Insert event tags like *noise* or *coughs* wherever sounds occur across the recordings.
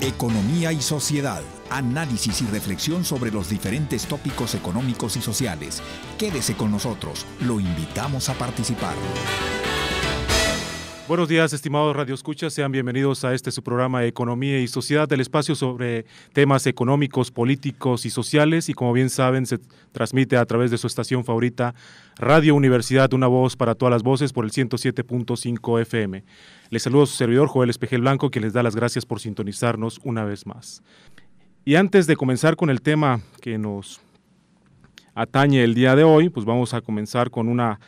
Economía y sociedad. Análisis y reflexión sobre los diferentes tópicos económicos y sociales. Quédese con nosotros, lo invitamos a participar. Buenos días, estimados Radio Sean bienvenidos a este su programa Economía y Sociedad, del espacio sobre temas económicos, políticos y sociales. Y como bien saben, se transmite a través de su estación favorita, Radio Universidad, una voz para todas las voces por el 107.5 FM. Les saludo a su servidor, Joel Espejel Blanco, quien les da las gracias por sintonizarnos una vez más. Y antes de comenzar con el tema que nos atañe el día de hoy, pues vamos a comenzar con una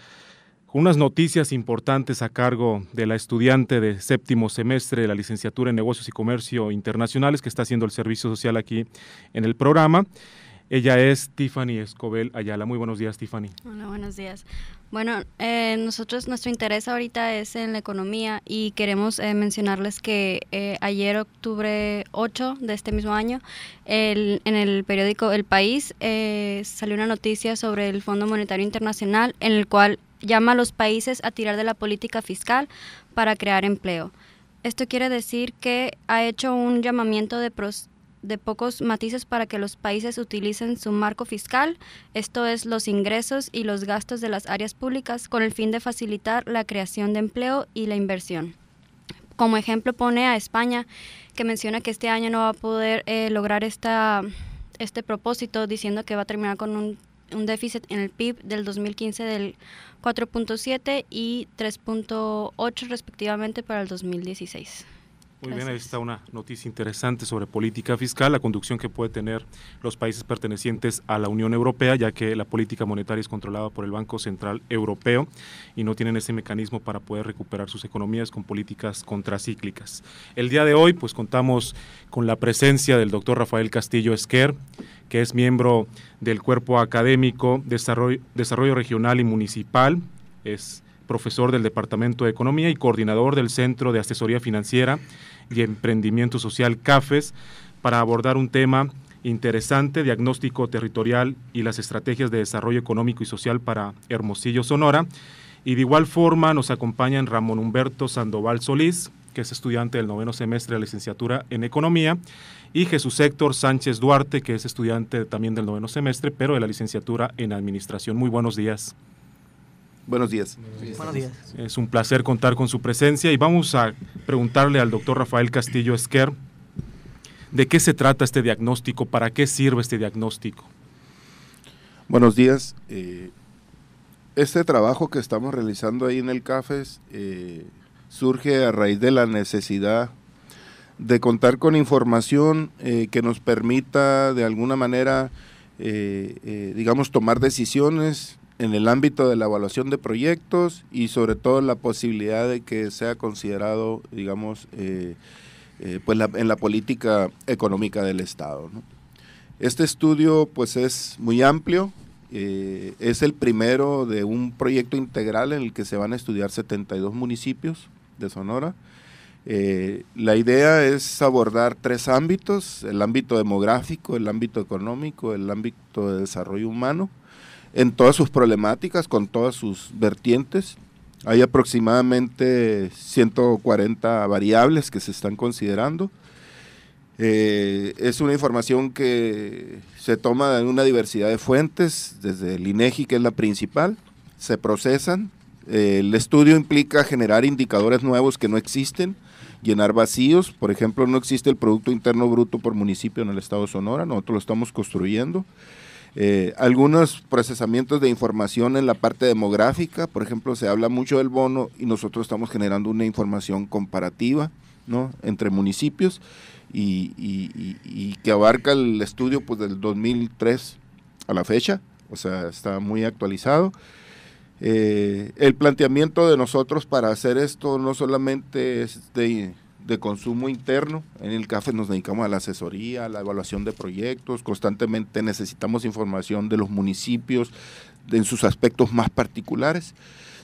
unas noticias importantes a cargo de la estudiante de séptimo semestre de la licenciatura en negocios y comercio internacionales que está haciendo el servicio social aquí en el programa. Ella es Tiffany Escobel Ayala. Muy buenos días, Tiffany. Hola, buenos días. Bueno, eh, nosotros, nuestro interés ahorita es en la economía y queremos eh, mencionarles que eh, ayer, octubre 8 de este mismo año, el, en el periódico El País salió una noticia sobre el Fondo Monetario Internacional en el cual llama a los países a tirar de la política fiscal para crear empleo. Esto quiere decir que ha hecho un llamamiento de, de pocos matices para que los países utilicen su marco fiscal, esto es los ingresos y los gastos de las áreas públicas, con el fin de facilitar la creación de empleo y la inversión. Como ejemplo pone a España, que menciona que este año no va a poder eh, lograr esta, este propósito, diciendo que va a terminar con un un déficit en el PIB del 2015 del 4.7 y 3.8 respectivamente para el 2016. Muy bien, ahí está una noticia interesante sobre política fiscal, la conducción que puede tener los países pertenecientes a la Unión Europea, ya que la política monetaria es controlada por el Banco Central Europeo y no tienen ese mecanismo para poder recuperar sus economías con políticas contracíclicas. El día de hoy, pues contamos con la presencia del doctor Rafael Castillo Esquer, que es miembro del Cuerpo Académico Desarrollo, Desarrollo Regional y Municipal, es profesor del Departamento de Economía y coordinador del Centro de Asesoría Financiera y Emprendimiento Social CAFES, para abordar un tema interesante, diagnóstico territorial y las estrategias de desarrollo económico y social para Hermosillo, Sonora. Y de igual forma nos acompañan Ramón Humberto Sandoval Solís, que es estudiante del noveno semestre de la licenciatura en Economía, y Jesús Héctor Sánchez Duarte, que es estudiante también del noveno semestre, pero de la licenciatura en Administración. Muy buenos días. Buenos días. Buenos días. Es un placer contar con su presencia y vamos a preguntarle al doctor Rafael Castillo Esquer de qué se trata este diagnóstico, para qué sirve este diagnóstico. Buenos días. Eh, este trabajo que estamos realizando ahí en el CAFES eh, surge a raíz de la necesidad de contar con información eh, que nos permita de alguna manera, digamos, tomar decisiones en el ámbito de la evaluación de proyectos y sobre todo la posibilidad de que sea considerado, digamos, eh, eh, pues en la política económica del Estado. Este estudio pues es muy amplio, eh, es el primero de un proyecto integral en el que se van a estudiar 72 municipios de Sonora. la idea es abordar tres ámbitos, el ámbito demográfico, el ámbito económico, el ámbito de desarrollo humano en todas sus problemáticas, con todas sus vertientes. Hay aproximadamente 140 variables que se están considerando. Eh, es una información que se toma en una diversidad de fuentes, desde el INEGI, e que es la principal, se procesan. Eh, el estudio implica generar indicadores nuevos que no existen, llenar vacíos. Por ejemplo, no existe el Producto Interno Bruto por municipio en el estado de Sonora, nosotros lo estamos construyendo. Eh, algunos procesamientos de información en la parte demográfica, por ejemplo, se habla mucho del bono y nosotros estamos generando una información comparativa ¿no? entre municipios y, que abarca el estudio pues, del 2003 a la fecha, o sea, está muy actualizado. Eh, el planteamiento de nosotros para hacer esto no solamente es de de consumo interno. En el CAFE nos dedicamos a la asesoría, a la evaluación de proyectos, constantemente necesitamos información de los municipios en sus aspectos más particulares,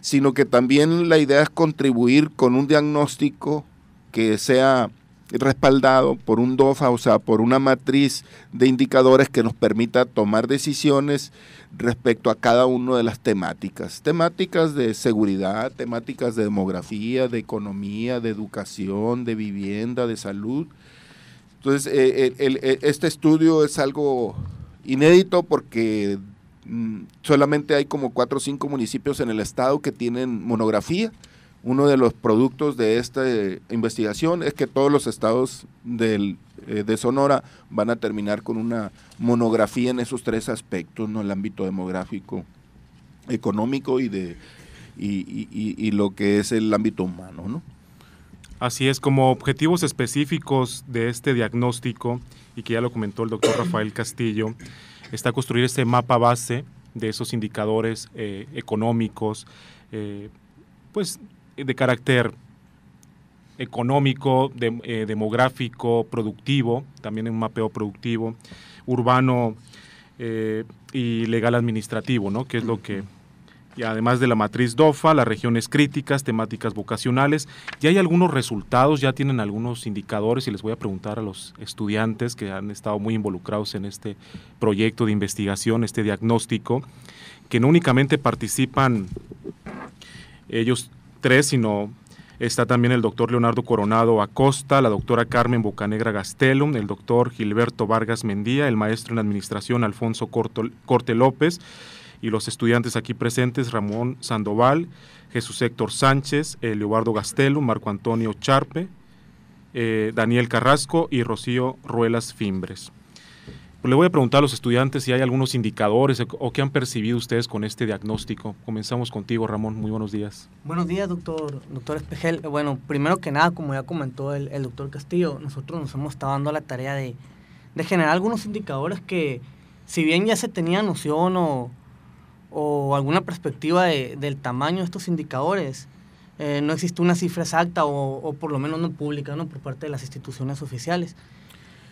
sino que también la idea es contribuir con un diagnóstico que sea respaldado por un DOFA, o sea, por una matriz de indicadores que nos permita tomar decisiones respecto a cada una de las temáticas. Temáticas de seguridad, temáticas de demografía, de economía, de educación, de vivienda, de salud. Entonces, eh, eh, eh, este estudio es algo inédito porque mm, solamente hay como cuatro o cinco municipios en el estado que tienen monografía. Uno de los productos de esta eh, investigación es que todos los estados del, eh, de Sonora van a terminar con una monografía en esos tres aspectos, ¿no? el ámbito demográfico, económico y, de, y, lo que es el ámbito humano. Así es, como objetivos específicos de este diagnóstico, y que ya lo comentó el doctor Rafael Castillo, está construir este mapa base de esos indicadores eh, económicos, pues de carácter económico, eh, demográfico, productivo, también un mapeo productivo, urbano eh, y legal administrativo, ¿no? Que es lo que y además de la matriz DOFA, las regiones críticas, temáticas vocacionales. Ya hay algunos resultados, ya tienen algunos indicadores y les voy a preguntar a los estudiantes que han estado muy involucrados en este proyecto de investigación, este diagnóstico, que no únicamente participan ellos sino está también el doctor Leonardo Coronado Acosta, la doctora Carmen Bocanegra Gastelum, el doctor Gilberto Vargas Mendía, el maestro en administración Alfonso Corte López y los estudiantes aquí presentes Ramón Sandoval, Jesús Héctor Sánchez, Leobardo Gastelum, Marco Antonio Charpe, eh, Daniel Carrasco y Rocío Ruelas Fimbres le voy a preguntar a los estudiantes si hay algunos indicadores o qué han percibido ustedes con este diagnóstico. Comenzamos contigo, Ramón. Muy buenos días. Buenos días, doctor, doctor Espejel. Bueno, primero que nada, como ya comentó el, doctor Castillo, nosotros nos hemos estado dando la tarea de, generar algunos indicadores que, si bien ya se tenía noción o, alguna perspectiva del tamaño de estos indicadores, eh, no existe una cifra exacta o, o, por lo menos no pública ¿no? por parte de las instituciones oficiales.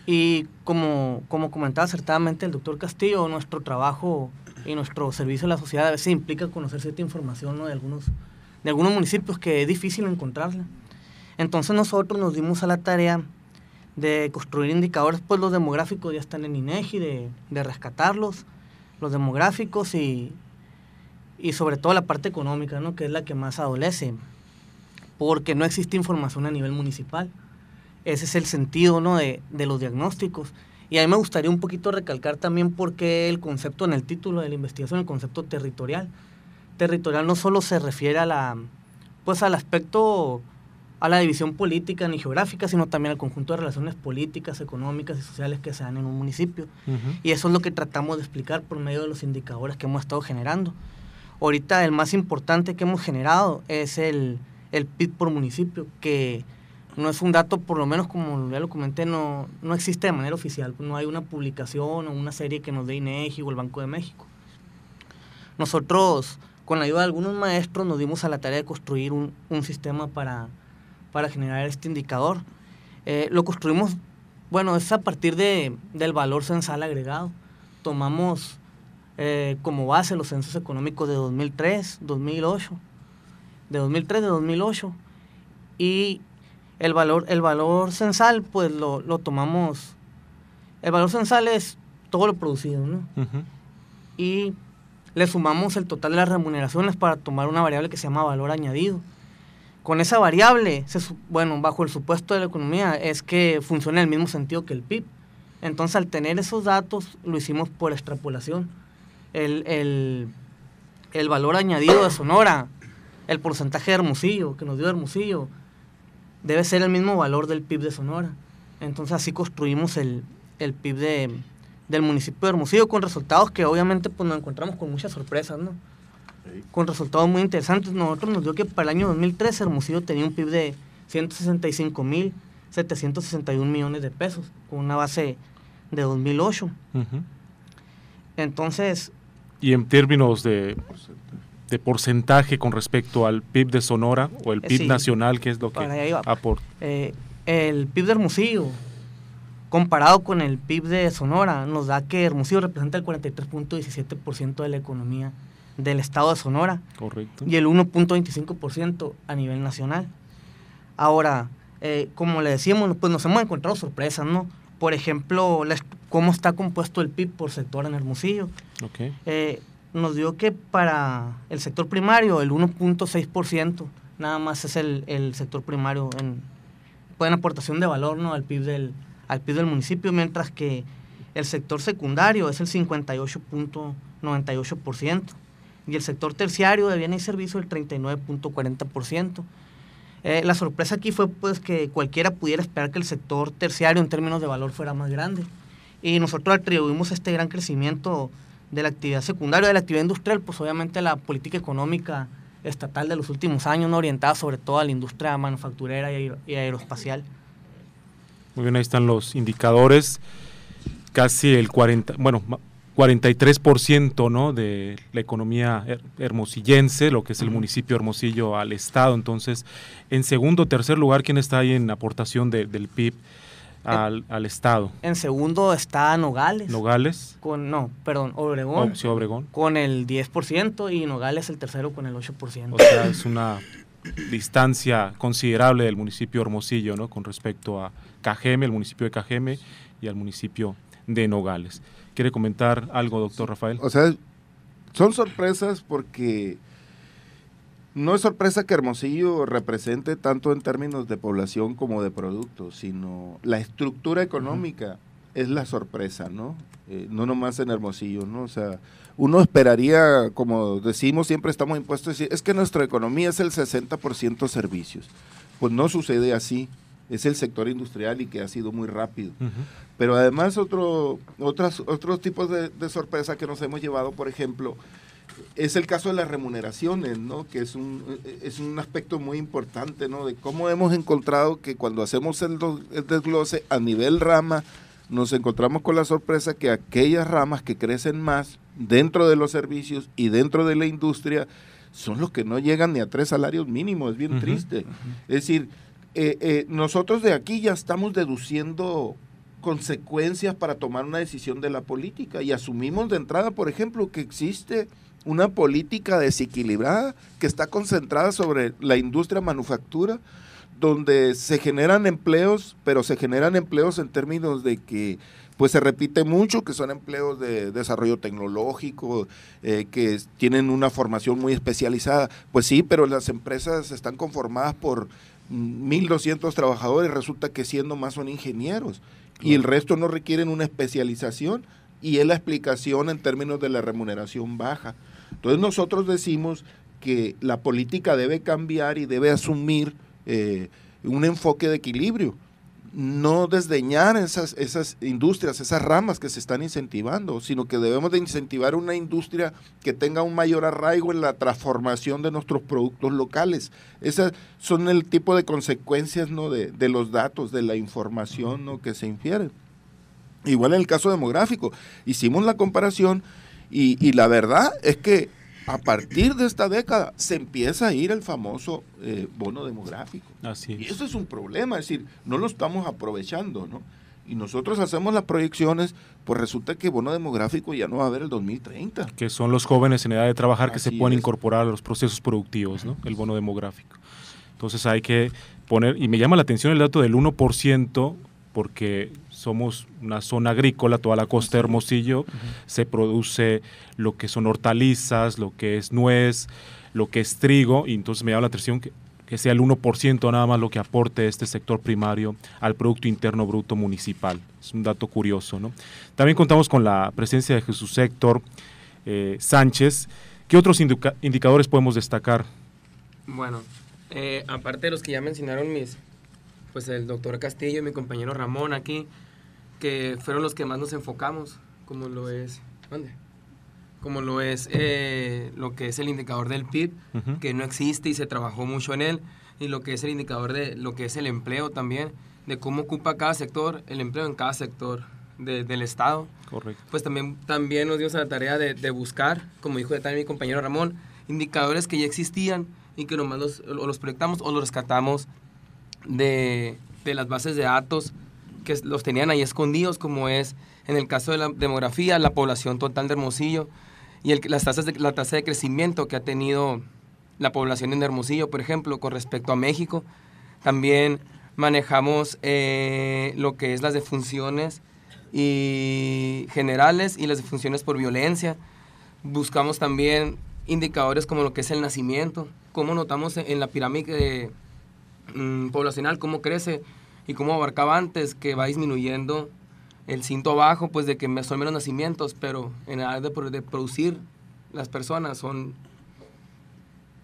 Y como, comentaba acertadamente el doctor Castillo, nuestro trabajo y nuestro servicio a la sociedad a veces implica conocer cierta información de, algunos, de algunos municipios que es difícil encontrarla. Entonces nosotros nos dimos a la tarea de construir indicadores, pues los demográficos ya están en INEGI, de, de rescatarlos, los demográficos y, sobre todo la parte económica, que es la que más adolece, porque no existe información a nivel municipal. Ese es el sentido ¿no? de, los diagnósticos. Y a mí me gustaría un poquito recalcar también por qué el concepto en el título de la investigación, el concepto territorial. Territorial no solo se refiere a la, pues al aspecto, a la división política ni geográfica, sino también al conjunto de relaciones políticas, económicas y sociales que se dan en un municipio. Y eso es lo que tratamos de explicar por medio de los indicadores que hemos estado generando. Ahorita el más importante que hemos generado es el, el PIB por municipio, que no es un dato, por lo menos como ya lo comenté, no, existe de manera oficial. No hay una publicación o una serie que nos dé INEGI o el Banco de México. Nosotros, con la ayuda de algunos maestros, nos dimos a la tarea de construir un, sistema para, para generar este indicador. Eh, lo construimos, bueno, es a partir de, del valor censal agregado. Tomamos eh, como base los censos económicos de 2003, 2008, de 2003, de 2008, y el valor, el valor censal, pues lo, tomamos. El valor censal es todo lo producido, ¿no? Y le sumamos el total de las remuneraciones para tomar una variable que se llama valor añadido. Con esa variable, bueno, bajo el supuesto de la economía, es que funciona en el mismo sentido que el PIB. Entonces, al tener esos datos, lo hicimos por extrapolación. El, el valor añadido de Sonora, el porcentaje de Hermosillo, que nos dio Hermosillo, debe ser el mismo valor del PIB de Sonora. Entonces así construimos el, PIB de, del municipio de Hermosillo con resultados que obviamente pues, nos encontramos con muchas sorpresas, ¿no? Con resultados muy interesantes. Nosotros nos dio que para el año 2013 Hermosillo tenía un PIB de 165.761 millones de pesos, con una base de 2008. Entonces... Y en términos de pues, de porcentaje con respecto al PIB de Sonora o el eh, PIB nacional, que es lo que aporta? Eh, el PIB de Hermosillo, comparado con el PIB de Sonora, nos da que Hermosillo representa el 43.17% de la economía del estado de Sonora. Correcto. Y el 1.25% a nivel nacional. Ahora, eh, como le decíamos, pues nos hemos encontrado sorpresas, ¿no? Por ejemplo, cómo está compuesto el PIB por sector en Hermosillo. Okay nos dio que para el sector primario el 1.6% nada más es el, sector primario en, aportación de valor ¿no? al, PIB del, al PIB del municipio, mientras que el sector secundario es el 58.98% y el sector terciario de bienes y servicios el 39.40%. Eh, la sorpresa aquí fue pues que cualquiera pudiera esperar que el sector terciario en términos de valor fuera más grande y nosotros atribuimos este gran crecimiento de la actividad secundaria, de la actividad industrial, pues obviamente la política económica estatal de los últimos años, ¿no? orientada sobre todo a la industria manufacturera y, aeroespacial. Muy bien, ahí están los indicadores. Casi el 40, bueno, 43% ¿no? de la economía hermosillense, lo que es el municipio Hermosillo al Estado. Entonces, en segundo, tercer lugar, ¿quién está ahí en aportación del PIB? al, estado. En segundo está Nogales. Nogales. Con, no, perdón, Obregón. Oh, sí, Obregón. Con el 10% y Nogales el tercero con el 8%. O sea, es una distancia considerable del municipio Hermosillo, ¿no? Con respecto a Cajeme, el municipio de Cajeme y al municipio de Nogales. ¿Quiere comentar algo, doctor Rafael? O sea, son sorpresas porque no es sorpresa que Hermosillo represente tanto en términos de población como de productos, sino la estructura económica es la sorpresa, ¿no? Eh, no nomás en Hermosillo, ¿no? O sea, uno esperaría, como decimos, siempre estamos impuestos, decir, es que nuestra economía es el 60% servicios. Pues no sucede así. Es el sector industrial y que ha sido muy rápido. Pero además otro, otros tipos de sorpresa que nos hemos llevado, por ejemplo, es el caso de las remuneraciones, ¿no? que es un, es un aspecto muy importante, ¿no? de cómo hemos encontrado que cuando hacemos el, desglose a nivel rama, nos encontramos con la sorpresa que aquellas ramas que crecen más dentro de los servicios y dentro de la industria son los que no llegan ni a tres salarios mínimos, es bien triste. Es decir, eh, eh, nosotros de aquí ya estamos deduciendo consecuencias para tomar una decisión de la política y asumimos de entrada, por ejemplo, que existe una política desequilibrada que está concentrada sobre la industria manufactura, donde se generan empleos, pero se generan empleos en términos de que pues se repite mucho que son empleos de desarrollo tecnológico, eh, que tienen una formación muy especializada. Pues sí, pero las empresas están conformadas por 1.200 trabajadores, resulta que siendo más son ingenieros y el resto no requieren una especialización y es la explicación en términos de la remuneración baja. Entonces nosotros decimos que la política debe cambiar y debe asumir eh, un enfoque de equilibrio no desdeñar esas, esas industrias, esas ramas que se están incentivando, sino que debemos de incentivar una industria que tenga un mayor arraigo en la transformación de nuestros productos locales. Esas son el tipo de consecuencias de, los datos, de la información que se infiere. Igual en el caso demográfico, hicimos la comparación y, la verdad es que a partir de esta década se empieza a ir el famoso eh, bono demográfico. Así es. Y eso es un problema, es decir, no lo estamos aprovechando, ¿no? Y nosotros hacemos las proyecciones, pues resulta que el bono demográfico ya no va a haber el 2030. Que son los jóvenes en edad de trabajar que se pueden incorporar a los procesos productivos, ¿no? El bono demográfico. Entonces hay que poner, y me llama la atención el dato del 1%, porque somos una zona agrícola, toda la costa de Hermosillo, se produce lo que son hortalizas, lo que es nuez, lo que es trigo, y entonces me da la atención que, sea el 1% nada más lo que aporte este sector primario al Producto Interno Bruto Municipal. Es un dato curioso. ¿no? También contamos con la presencia de Jesús Héctor eh, Sánchez. ¿Qué otros indicadores podemos destacar? Bueno, eh, aparte de los que ya mencionaron mis, pues el doctor Castillo y mi compañero Ramón aquí, que fueron los que más nos enfocamos, como lo es... Como lo es eh, lo que es el indicador del PIB, que no existe y se trabajó mucho en él, y lo que es el indicador de lo que es el empleo también, de cómo ocupa cada sector, el empleo en cada sector del Estado. Correcto. Pues también, también nos dio esa tarea de, buscar, como dijo también mi compañero Ramón, indicadores que ya existían y que nomás los, los proyectamos o los rescatamos de, de las bases de datos que los tenían ahí escondidos, como es en el caso de la demografía, la población total de Hermosillo y el, las tasas de, la tasa de crecimiento que ha tenido la población en Hermosillo, por ejemplo, con respecto a México. También manejamos eh, lo que es las defunciones y generales y las defunciones por violencia. Buscamos también indicadores como lo que es el nacimiento, cómo notamos en la pirámide mm, poblacional, cómo crece y como abarcaba antes, que va disminuyendo el cinto bajo, pues de que son menos nacimientos, pero en la edad de, producir las personas son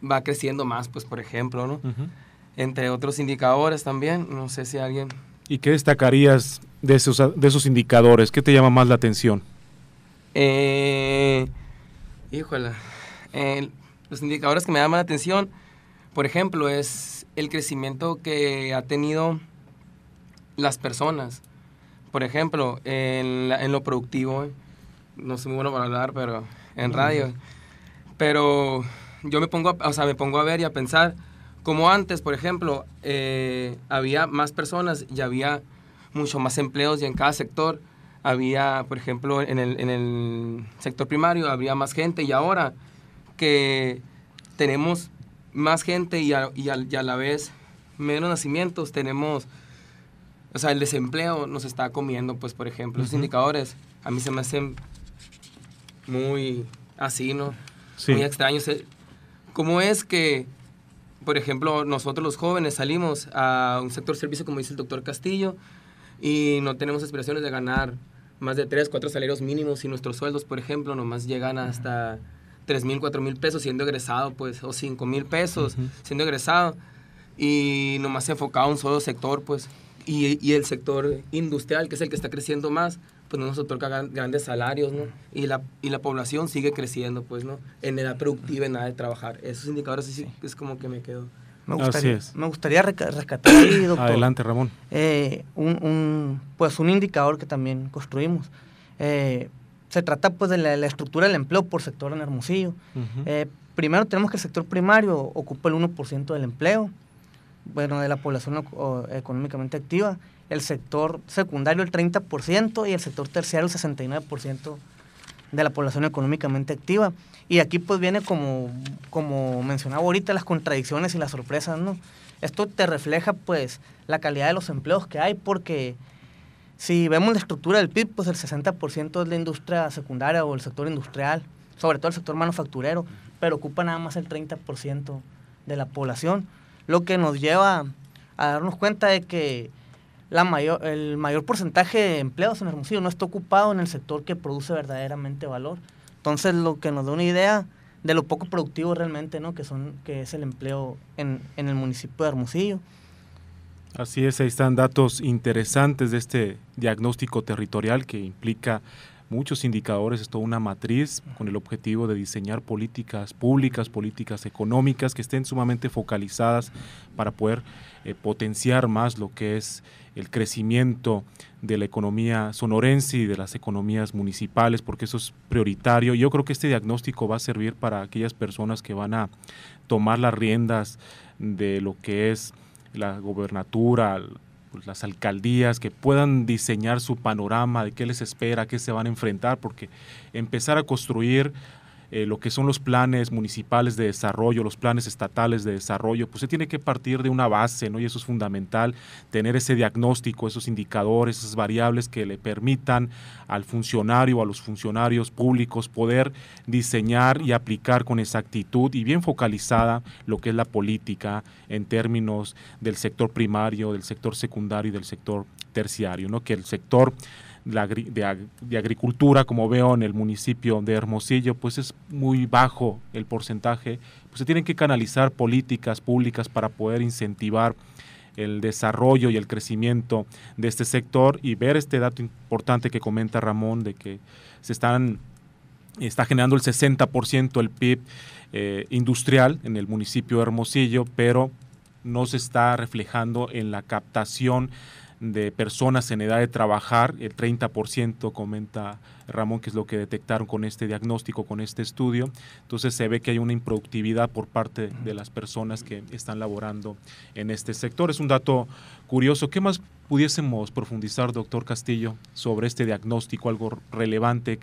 va creciendo más, pues por ejemplo, ¿no? Entre otros indicadores también, no sé si alguien... ¿Y qué destacarías de esos, de esos indicadores? ¿Qué te llama más la atención? Eh, híjola, los indicadores que me llaman la atención, por ejemplo, es el crecimiento que ha tenido las personas. Por ejemplo, en, lo productivo, no soy muy bueno para hablar, pero en radio. Pero yo me pongo, a, o sea, me pongo a ver y a pensar, como antes, por ejemplo, eh, había más personas y había mucho más empleos y en cada sector había, por ejemplo, en el, sector primario había más gente y ahora que tenemos más gente y y a la vez menos nacimientos, tenemos o sea, el desempleo nos está comiendo, pues, por ejemplo, los indicadores a mí se me hacen muy así, ¿no? Sí. Muy extraños. Eh, ¿Cómo es que, por ejemplo, nosotros los jóvenes salimos a un sector servicio, como dice el doctor Castillo, y no tenemos aspiraciones de ganar más de tres, cuatro salarios mínimos y nuestros sueldos, por ejemplo, nomás llegan hasta tres mil, cuatro mil pesos siendo egresado, pues, o cinco mil pesos siendo egresado y nomás se enfocado a un solo sector, pues y, el sector industrial, que es el que está creciendo más, pues no nos otorga grandes salarios, ¿no? Y la, y la población sigue creciendo, pues, ¿no? En edad productiva, en edad de trabajar. Esos indicadores es como que me quedo. Me gustaría, Me gustaría rescatar *coughs* doctor. Adelante, Ramón. Eh, un, pues un indicador que también construimos. Eh, se trata pues de la, estructura del empleo por sector en Hermosillo. Eh, primero tenemos que el sector primario ocupa el 1% del empleo bueno, de la población económicamente activa, el sector secundario el 30% y el sector terciario el 69% de la población económicamente activa. Y aquí pues viene como, mencionaba ahorita las contradicciones y las sorpresas, Esto te refleja pues la calidad de los empleos que hay porque si vemos la estructura del PIB, pues el 60% es la industria secundaria o el sector industrial, sobre todo el sector manufacturero, pero ocupa nada más el 30% de la población lo que nos lleva a darnos cuenta de que la mayor, el mayor porcentaje de empleos en Hermosillo no está ocupado en el sector que produce verdaderamente valor. Entonces, lo que nos da una idea de lo poco productivo realmente, ¿no? Que, son, que es el empleo en, en el municipio de Hermosillo. Así es, ahí están datos interesantes de este diagnóstico territorial que implica muchos indicadores, es toda una matriz con el objetivo de diseñar políticas públicas, políticas económicas que estén sumamente focalizadas para poder eh, potenciar más lo que es el crecimiento de la economía sonorense y de las economías municipales, porque eso es prioritario. Yo creo que este diagnóstico va a servir para aquellas personas que van a tomar las riendas de lo que es la gobernatura, pues, las alcaldías, que puedan diseñar su panorama de qué les espera, qué se van a enfrentar, porque empezar a construir eh, lo que son los planes municipales de desarrollo, los planes estatales de desarrollo, pues se tiene que partir de una base, ¿no? Y eso es fundamental, tener ese diagnóstico, esos indicadores, esas variables que le permitan al funcionario, a los funcionarios públicos poder diseñar y aplicar con exactitud y bien focalizada lo que es la política en términos del sector primario, del sector secundario y del sector terciario, ¿no? Que el sector de, agricultura, como veo en el municipio de Hermosillo, pues es muy bajo el porcentaje. Pues se tienen que canalizar políticas públicas para poder incentivar el desarrollo y el crecimiento de este sector y ver este dato importante que comenta Ramón de que se están está generando el 60% el PIB eh, industrial en el municipio de Hermosillo, pero no se está reflejando en la captación de personas en edad de trabajar, el 30% comenta Ramón, que es lo que detectaron con este diagnóstico, con este estudio. Entonces se ve que hay una improductividad por parte de las personas que están laborando en este sector. Es un dato curioso. ¿Qué más pudiésemos profundizar, doctor Castillo, sobre este diagnóstico, algo relevante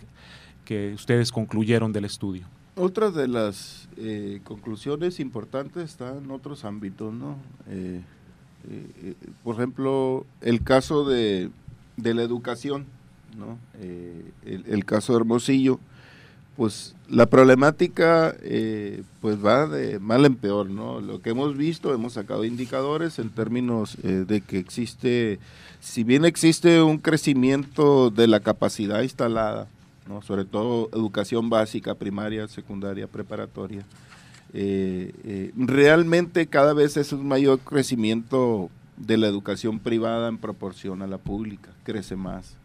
que ustedes concluyeron del estudio? Otra de las eh, conclusiones importantes está en otros ámbitos, ¿no? Eh, eh, por ejemplo, el caso de, la educación, eh, el, caso de Hermosillo, pues la problemática eh, pues va de mal en peor, ¿no? Lo que hemos visto, hemos sacado indicadores en términos de que existe, si bien existe un crecimiento de la capacidad instalada, sobre todo educación básica, primaria, secundaria, preparatoria, eh, eh, realmente cada vez es un mayor crecimiento de la educación privada en proporción a la pública, crece más.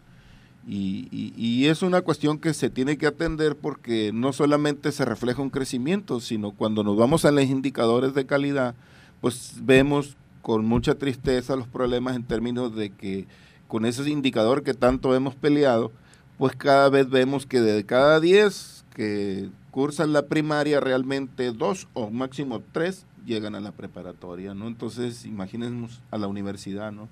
Y, y, es una cuestión que se tiene que atender porque no solamente se refleja un crecimiento, sino cuando nos vamos a los indicadores de calidad, pues vemos con mucha tristeza los problemas en términos de que con ese indicador que tanto hemos peleado, pues cada vez vemos que de cada 10 que cursan la primaria realmente dos o máximo tres llegan a la preparatoria, ¿no? Entonces, imagínense a la universidad, ¿no?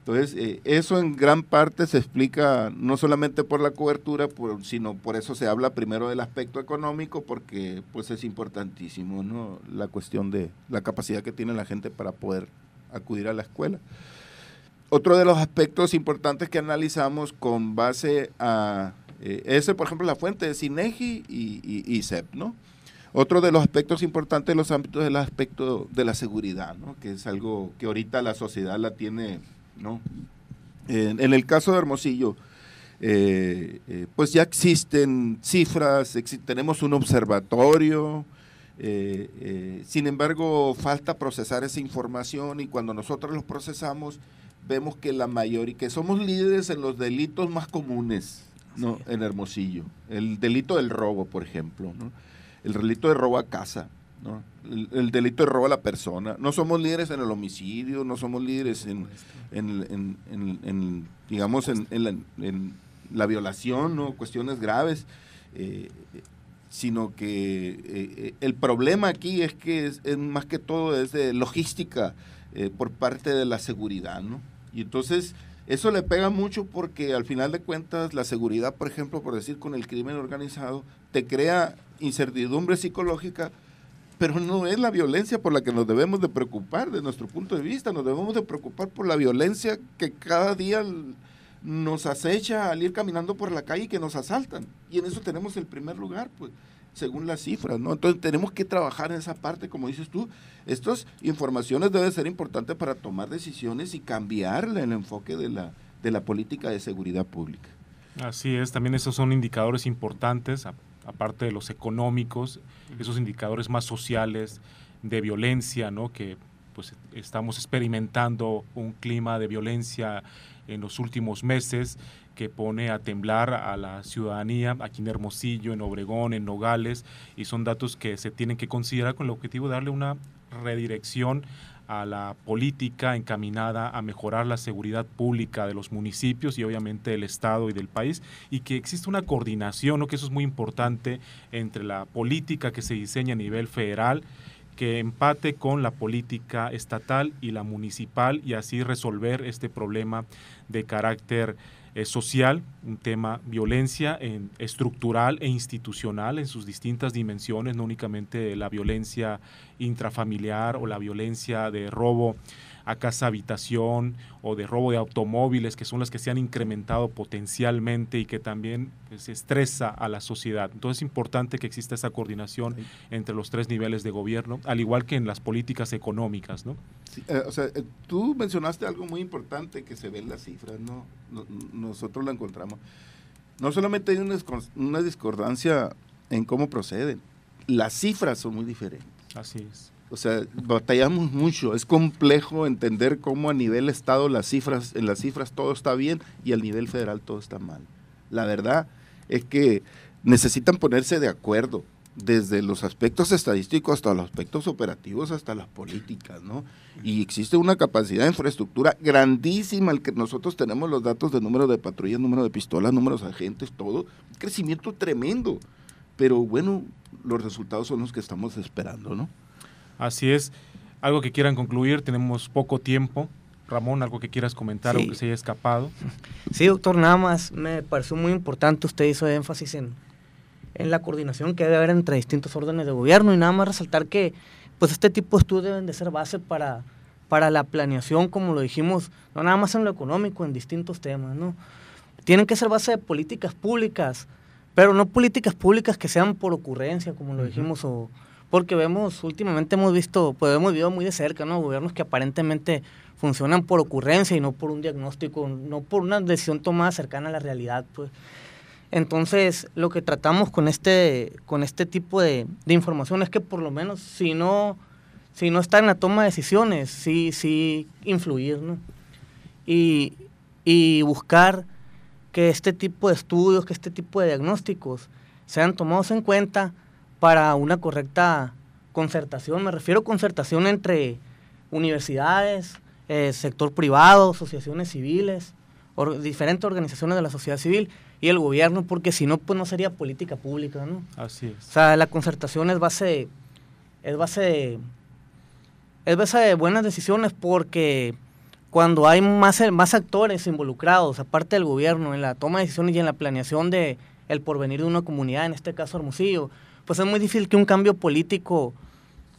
Entonces, eh, eso en gran parte se explica no solamente por la cobertura, sino por eso se habla primero del aspecto económico, porque pues es importantísimo, ¿no? La cuestión de la capacidad que tiene la gente para poder acudir a la escuela. Otro de los aspectos importantes que analizamos con base a eh, ese, por ejemplo, la fuente de Cinegi y, y, CEP, ¿no? Otro de los aspectos importantes de los ámbitos es el aspecto de la seguridad, ¿no? que es algo que ahorita la sociedad la tiene. En, el caso de Hermosillo, eh, eh, pues ya existen cifras, tenemos un observatorio, sin embargo falta procesar esa información y cuando nosotros los procesamos vemos que la mayoría, que somos líderes en los delitos más comunes, no, en Hermosillo. El delito del robo, por ejemplo, el delito de robo a casa, el, delito de robo a la persona. No somos líderes en el homicidio, no somos líderes en, digamos, la, en, la, violación, ¿no? cuestiones graves. Eh, sino que eh, el problema aquí es que es, más que todo es de logística eh, por parte de la seguridad, Y entonces eso le pega mucho porque al final de cuentas la seguridad, por ejemplo, por decir con el crimen organizado, te crea incertidumbre psicológica, pero no es la violencia por la que nos debemos de preocupar, de nuestro punto de vista, nos debemos de preocupar por la violencia que cada día nos acecha al ir caminando por la calle y que nos asaltan. Y en eso tenemos el primer lugar, pues según las cifras, ¿no? Entonces tenemos que trabajar en esa parte, como dices tú, estas informaciones deben ser importantes para tomar decisiones y cambiarle el enfoque de la, de la política de seguridad pública. Así es, también esos son indicadores importantes, aparte de los económicos, esos indicadores más sociales de violencia, ¿no? Que pues estamos experimentando un clima de violencia en los últimos meses que pone a temblar a la ciudadanía aquí en Hermosillo, en Obregón, en Nogales, y son datos que se tienen que considerar con el objetivo de darle una redirección a la política encaminada a mejorar la seguridad pública de los municipios y obviamente del Estado y del país, y que existe una coordinación, o que eso es muy importante entre la política que se diseña a nivel federal que empate con la política estatal y la municipal y así resolver este problema de carácter eh, social, un tema violencia en, estructural e institucional en sus distintas dimensiones, no únicamente la violencia intrafamiliar o la violencia de robo a casa habitación o de robo de automóviles, que son las que se han incrementado potencialmente y que también se pues, estresa a la sociedad. Entonces es importante que exista esa coordinación entre los tres niveles de gobierno, al igual que en las políticas económicas, ¿no? Eh, eh, tú mencionaste algo muy importante que se ven las cifras, ¿no? nosotros la encontramos. No solamente hay una, una discordancia en cómo proceden, las cifras son muy diferentes. Así es. O sea, batallamos mucho. Es complejo entender cómo a nivel Estado las cifras, en las cifras todo está bien y a nivel federal todo está mal. La verdad es que necesitan ponerse de acuerdo desde los aspectos estadísticos hasta los aspectos operativos, hasta las políticas, ¿no? Y existe una capacidad de infraestructura grandísima, el que nosotros tenemos los datos de número de patrullas, número de pistolas, números de agentes, todo, un crecimiento tremendo. Pero bueno, los resultados son los que estamos esperando, ¿no? Así es. Algo que quieran concluir, tenemos poco tiempo. Ramón, algo que quieras comentar o que se haya escapado. Sí, doctor, nada más me pareció muy importante, usted hizo énfasis en, en la coordinación que debe haber entre distintos órdenes de gobierno y nada más resaltar que pues este tipo de estudios deben de ser base para, para la planeación, como lo dijimos, no nada más en lo económico, en distintos temas, ¿no? Tienen que ser base de políticas públicas, pero no políticas públicas que sean por ocurrencia, como lo dijimos, o porque vemos, últimamente hemos visto, pues hemos vivido muy de cerca, ¿no? Gobiernos que aparentemente funcionan por ocurrencia y no por un diagnóstico, no por una decisión tomada cercana a la realidad, pues. Entonces, lo que tratamos con este, con este tipo de, de información es que por lo menos, si no, si no está en la toma de decisiones, sí, sí influir, ¿no? Y, y buscar que este tipo de estudios, que este tipo de diagnósticos sean tomados en cuenta para una correcta concertación. Me refiero a concertación entre universidades, eh, sector privado, asociaciones civiles, diferentes organizaciones de la sociedad civil y el gobierno, porque si no, pues no sería política pública, ¿no? Así es. O sea, la concertación es base, es base de, es base de buenas decisiones porque cuando hay más, más actores involucrados, aparte del gobierno, en la toma de decisiones y en la planeación de el porvenir de una comunidad, en este caso Hermosillo, pues es muy difícil que un cambio político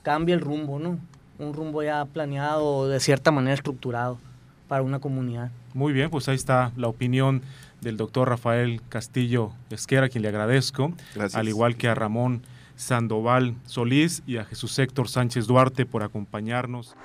cambie el rumbo, ¿no? Un rumbo ya planeado, de cierta manera estructurado para una comunidad. Muy bien, pues ahí está la opinión del doctor Rafael Castillo Esquera, a quien le agradezco, al igual que a Ramón Sandoval Solís y a Jesús Héctor Sánchez Duarte por acompañarnos.